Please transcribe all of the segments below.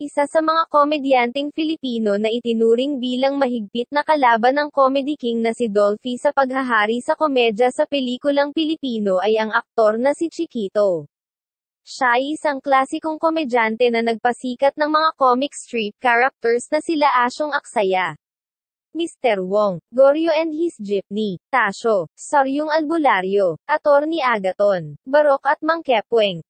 Isa sa mga komedyanteng Filipino na itinuring bilang mahigpit na kalaban ng Comedy King na si Dolphy sa paghahari sa komedya sa pelikulang Pilipino ay ang aktor na si Chiquito. Siya ay isang klasikong komedyante na nagpasikat ng mga comic strip characters na sila Asyong Aksaya. Mr. Wong, Goryo and his Jeepney, Tasho, Saryong Albularyo, Atorni Agaton, Barok at Mangkepweng,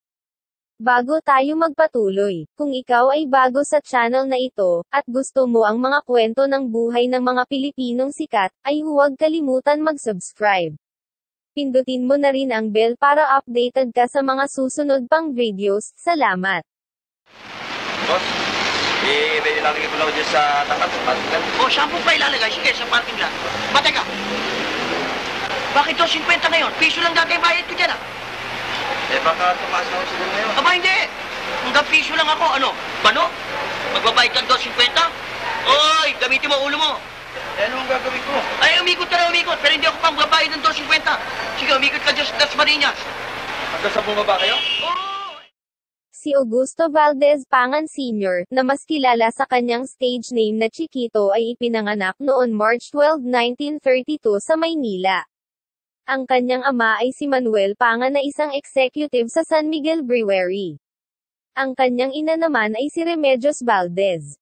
Bago tayo magpatuloy, kung ikaw ay bago sa channel na ito, at gusto mo ang mga kwento ng buhay ng mga Pilipinong sikat, ay huwag kalimutan mag-subscribe. Pindutin mo na rin ang bell para updated ka sa mga susunod pang videos. Salamat! Boss, eh, may ilalagay mo lang dyan sa tapat Oh, shampoo lot. O, saan pa ilalagay? Sige, sa parking lot. Mateka! Bakit 250 ngayon? Piso lang dati bayad ko dyan ah. Eh, baka tumaas ako sila ngayon. Aba, hindi! Hanggang piso lang ako. Ano? Bano? Magbabayad kang 250? Oy, gamitin mo ulo mo. Eh, ano ang gagawin ko? Ay, umikot ka na umikot, pero hindi ako pang babayad ng 250. Sige, umikot ka Diyos Das Marinas. Hanggang sa bumaba kayo? Oo! Oh! Si Augusto Valdez Pangan Sr., na mas kilala sa kanyang stage name na Chiquito ay ipinanganak noon March 12, 1932 sa Maynila. Ang kanyang ama ay si Manuel Panga na isang executive sa San Miguel Brewery. Ang kanyang ina naman ay si Remedios Valdez.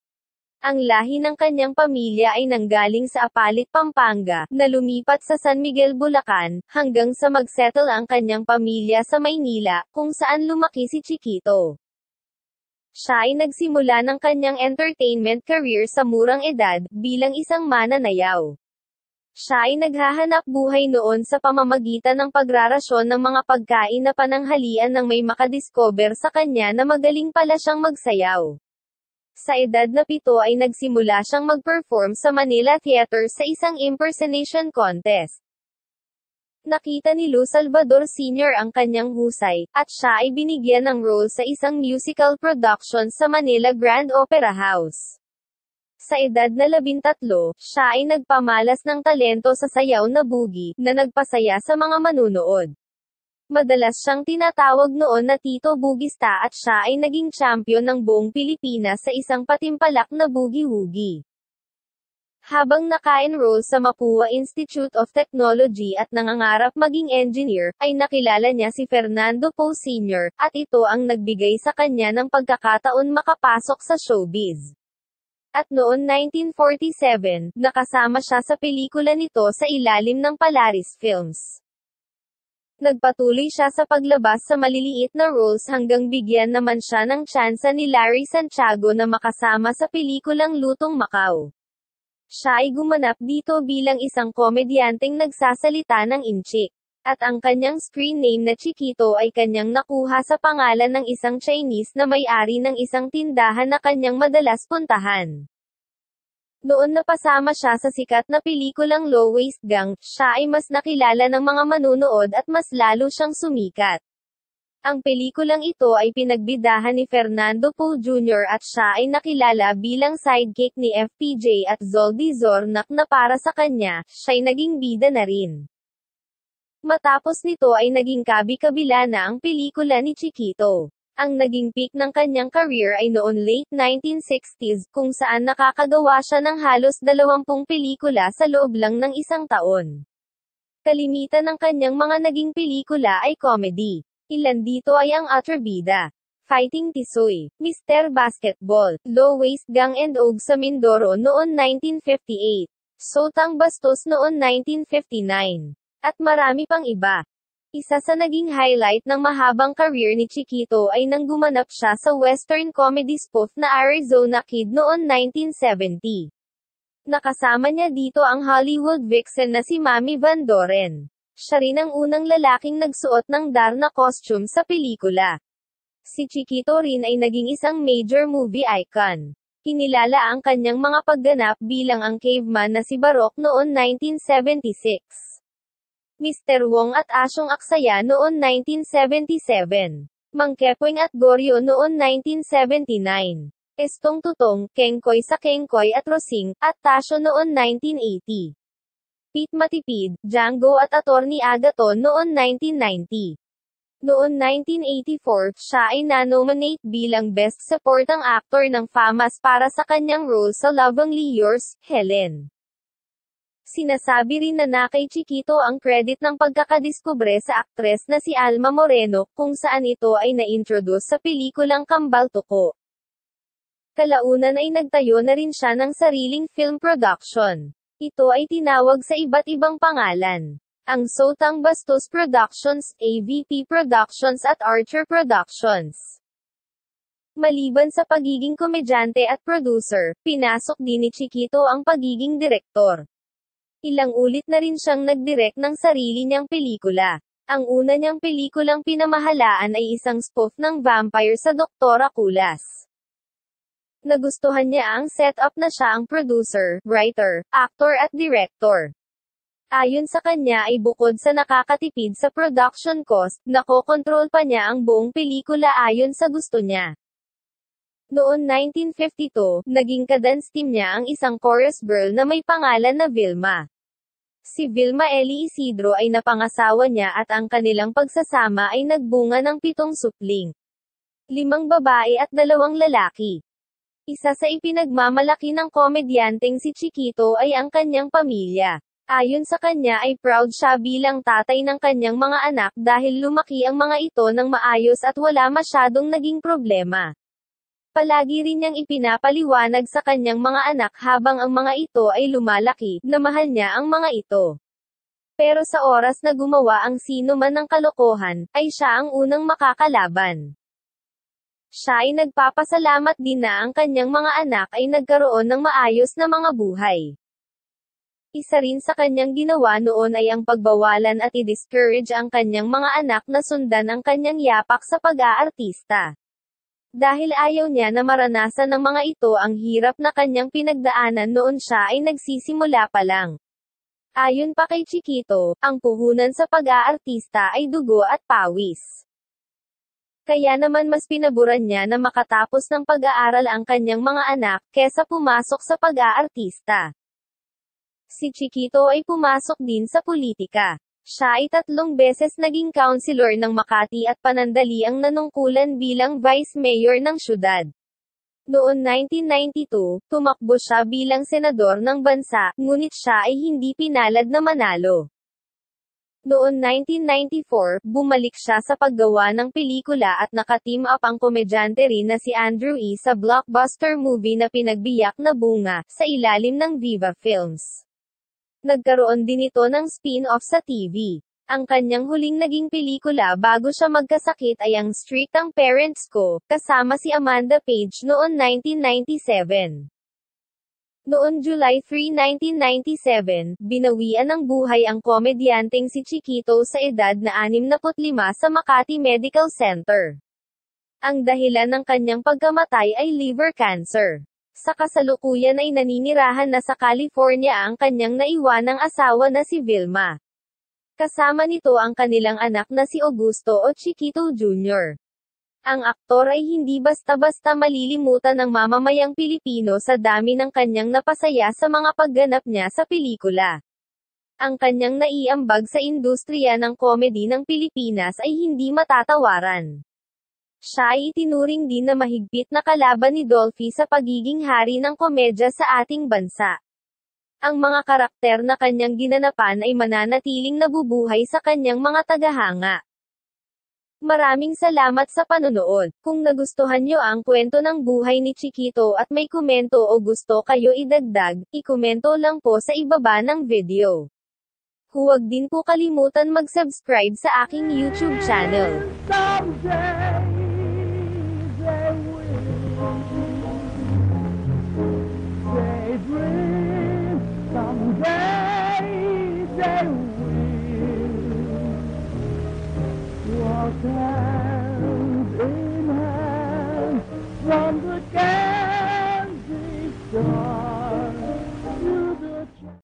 Ang lahi ng kanyang pamilya ay nanggaling sa Apalit, Pampanga, na lumipat sa San Miguel, Bulacan, hanggang sa magsettle ang kanyang pamilya sa Maynila, kung saan lumaki si Chiquito. Siya ay nagsimula ng kanyang entertainment career sa murang edad, bilang isang mananayaw. Siya ay naghahanap buhay noon sa pamamagitan ng pagrarasyon ng mga pagkain na pananghalian ng may makadiscover sa kanya na magaling pala siyang magsayaw. Sa edad na pito ay nagsimula siyang mag-perform sa Manila Theater sa isang impersonation contest. Nakita ni Lu Salvador Sr. ang kanyang husay, at siya ay binigyan ng role sa isang musical production sa Manila Grand Opera House. Sa edad na labintatlo, siya ay nagpamalas ng talento sa sayaw na bugi, na nagpasaya sa mga manunood. Madalas siyang tinatawag noon na Tito Bugista at siya ay naging champion ng buong Pilipinas sa isang patimpalak na bugi-wugi. Habang naka-enroll sa Mapua Institute of Technology at nangangarap maging engineer, ay nakilala niya si Fernando Poe Sr., at ito ang nagbigay sa kanya ng pagkakataon makapasok sa showbiz. At noon 1947, nakasama siya sa pelikula nito sa ilalim ng Polaris Films. Nagpatuloy siya sa paglabas sa maliliit na roles hanggang bigyan naman siya ng tsansa ni Larry Santiago na makasama sa pelikulang Lutong Macau. Siya ay gumanap dito bilang isang komedyanteng nagsasalita ng inchik. At ang kanyang screen name na Chiquito ay kanyang nakuha sa pangalan ng isang Chinese na may-ari ng isang tindahan na kanyang madalas puntahan. Noon na pasama siya sa sikat na pelikulang Low Waste Gang, siya ay mas nakilala ng mga manunood at mas lalo siyang sumikat. Ang pelikulang ito ay pinagbidahan ni Fernando Poe Jr. at siya ay nakilala bilang sidekick ni FPJ at Zoldy Zornak na para sa kanya, siya'y naging bida na rin. Matapos nito ay naging kabi-kabila na ang pelikula ni Chiquito. Ang naging peak ng kanyang career ay noon late 1960s, kung saan nakakagawa siya ng halos 20 pelikula sa loob lang ng isang taon. Kalimitan ng kanyang mga naging pelikula ay comedy. Ilan dito ay ang Atrevida, Fighting Tisoy, Mr. Basketball, Low Waist Gang and Og sa Mindoro noon 1958, Sotang Bastos noon 1959. At marami pang iba. Isa sa naging highlight ng mahabang career ni Chiquito ay nang gumanap siya sa western comedy spoof na Arizona Kid noon 1970. Nakasama niya dito ang Hollywood vixen na si Mami Van Doren. Siya rin ang unang lalaking nagsuot ng Darna costume sa pelikula. Si Chiquito rin ay naging isang major movie icon. Kinilala ang kanyang mga pagganap bilang ang caveman na si Barok noon 1976. Mr. Wong at Asyong Aksaya noon 1977. Mangkepweng at Goryo noon 1979. Estong Tutong, Kengkoy sa Kengkoy at Rosing, at Tasyo noon 1980. Pete Matipid, Django at Attorney Agaton noon 1990. Noon 1984, siya ay nanominate bilang Best Supporting Actor ng FAMAS para sa kanyang role sa Loving Yours, Helen. Sinasabi rin na nakay kay Chiquito ang credit ng pagkakadiskubre sa aktres na si Alma Moreno, kung saan ito ay na-introduce sa pelikulang Kambal Toko. Kalaunan ay nagtayo na rin siya ng sariling film production. Ito ay tinawag sa iba't ibang pangalan. Ang Sotang Bastos Productions, AVP Productions at Archer Productions. Maliban sa pagiging komedyante at producer, pinasok din ni Chiquito ang pagiging direktor. Ilang ulit na rin siyang nagdirek ng sarili niyang pelikula. Ang una niyang pelikulang pinamahalaan ay isang spoof ng vampire sa Dr. Akulas. Nagustuhan niya ang setup na siya ang producer, writer, actor at director. Ayon sa kanya ay bukod sa nakakatipid sa production cost, nakokontrol pa niya ang buong pelikula ayon sa gusto niya. Noon 1952, naging kadance team niya ang isang chorus girl na may pangalan na Vilma. Si Vilma Eli Isidro ay napangasawa niya at ang kanilang pagsasama ay nagbunga ng pitong supling. Limang babae at dalawang lalaki. Isa sa ipinagmamalaki ng komedyanteng si Chiquito ay ang kanyang pamilya. Ayon sa kanya ay proud siya bilang tatay ng kanyang mga anak dahil lumaki ang mga ito ng maayos at wala masyadong naging problema. Palagi rin niyang ipinapaliwanag sa kanyang mga anak habang ang mga ito ay lumalaki, na mahal niya ang mga ito. Pero sa oras na gumawa ang sino man ng kalokohan, ay siya ang unang makakalaban. Siya ay nagpapasalamat din na ang kanyang mga anak ay nagkaroon ng maayos na mga buhay. Isa rin sa kanyang ginawa noon ay ang pagbawalan at i-discourage ang kanyang mga anak na sundan ang kanyang yapak sa pag-aartista. Dahil ayaw niya na maranasan ng mga ito ang hirap na kanyang pinagdaanan noon siya ay nagsisimula pa lang. Ayon pa kay Chiquito, ang puhunan sa pag-aartista ay dugo at pawis. Kaya naman mas pinaburan niya na makatapos ng pag-aaral ang kanyang mga anak, kesa pumasok sa pag-aartista. Si Chiquito ay pumasok din sa politika. Siya ay tatlong beses naging councilor ng Makati at panandali ang nanungkulan bilang vice mayor ng syudad. Noong 1992, tumakbo siya bilang senador ng bansa, ngunit siya ay hindi pinalad na manalo. Noong 1994, bumalik siya sa paggawa ng pelikula at nakateam up ang komedyante rin na si Andrew E. sa blockbuster movie na pinagbiyak na bunga, sa ilalim ng Viva Films nagkaroon din ito ng spin-off sa TV. Ang kanyang huling naging pelikula bago siya magkasakit ay ang Street Ang Parents Ko, kasama si Amanda Page noon 1997. Noon July 3, 1997, binawian ng buhay ang komedyanteng si Chiquito sa edad na 65 sa Makati Medical Center. Ang dahilan ng kanyang pagkamatay ay liver cancer. Sa kasalukuyan ay naninirahan na sa California ang kanyang naiwanang asawa na si Vilma. Kasama nito ang kanilang anak na si Augusto o Chiquito Jr. Ang aktor ay hindi basta-basta malilimutan ng mamamayang Pilipino sa dami ng kanyang napasaya sa mga pagganap niya sa pelikula. Ang kanyang naiambag sa industriya ng komedy ng Pilipinas ay hindi matatawaran. Siya ay itinuring din na mahigpit na kalaban ni Dolphy sa pagiging hari ng komedya sa ating bansa. Ang mga karakter na kanyang ginanapan ay mananatiling nabubuhay sa kanyang mga tagahanga. Maraming salamat sa panonood. Kung nagustuhan nyo ang kwento ng buhay ni Chiquito at may komento o gusto kayo idagdag, ikomento lang po sa ibaba ng video. Huwag din po kalimutan mag-subscribe sa aking YouTube channel. Someday.